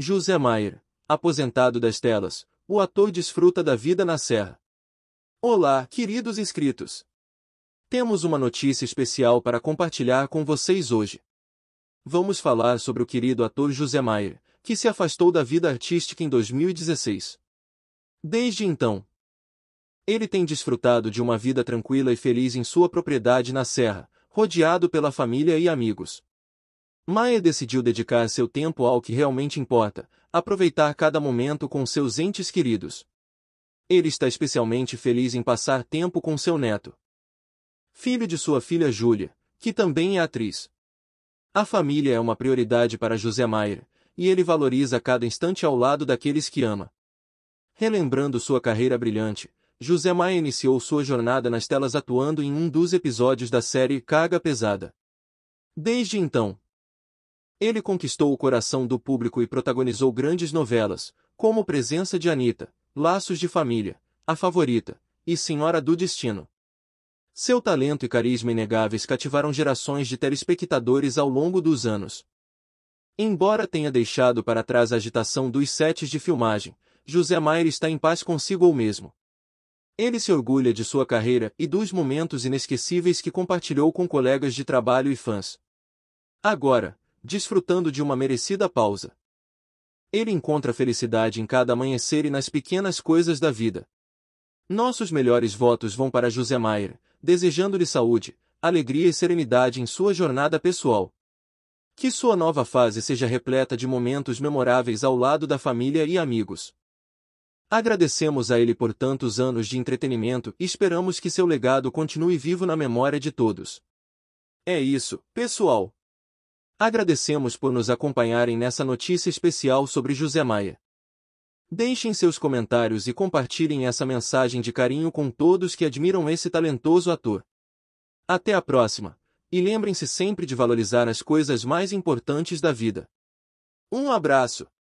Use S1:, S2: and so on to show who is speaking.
S1: José Maier, aposentado das telas, o ator desfruta da vida na Serra. Olá, queridos inscritos! Temos uma notícia especial para compartilhar com vocês hoje. Vamos falar sobre o querido ator José Maier, que se afastou da vida artística em 2016. Desde então, ele tem desfrutado de uma vida tranquila e feliz em sua propriedade na Serra, rodeado pela família e amigos. Maia decidiu dedicar seu tempo ao que realmente importa, aproveitar cada momento com seus entes queridos. Ele está especialmente feliz em passar tempo com seu neto. Filho de sua filha Júlia, que também é atriz. A família é uma prioridade para José Maier, e ele valoriza cada instante ao lado daqueles que ama. Relembrando sua carreira brilhante, José Maia iniciou sua jornada nas telas atuando em um dos episódios da série Carga Pesada. Desde então, ele conquistou o coração do público e protagonizou grandes novelas, como Presença de Anitta, Laços de Família, A Favorita e Senhora do Destino. Seu talento e carisma inegáveis cativaram gerações de telespectadores ao longo dos anos. Embora tenha deixado para trás a agitação dos sets de filmagem, José Maier está em paz consigo mesmo. Ele se orgulha de sua carreira e dos momentos inesquecíveis que compartilhou com colegas de trabalho e fãs. Agora, desfrutando de uma merecida pausa. Ele encontra felicidade em cada amanhecer e nas pequenas coisas da vida. Nossos melhores votos vão para José Maier, desejando-lhe saúde, alegria e serenidade em sua jornada pessoal. Que sua nova fase seja repleta de momentos memoráveis ao lado da família e amigos. Agradecemos a ele por tantos anos de entretenimento e esperamos que seu legado continue vivo na memória de todos. É isso, pessoal! Agradecemos por nos acompanharem nessa notícia especial sobre José Maia. Deixem seus comentários e compartilhem essa mensagem de carinho com todos que admiram esse talentoso ator. Até a próxima, e lembrem-se sempre de valorizar as coisas mais importantes da vida. Um abraço!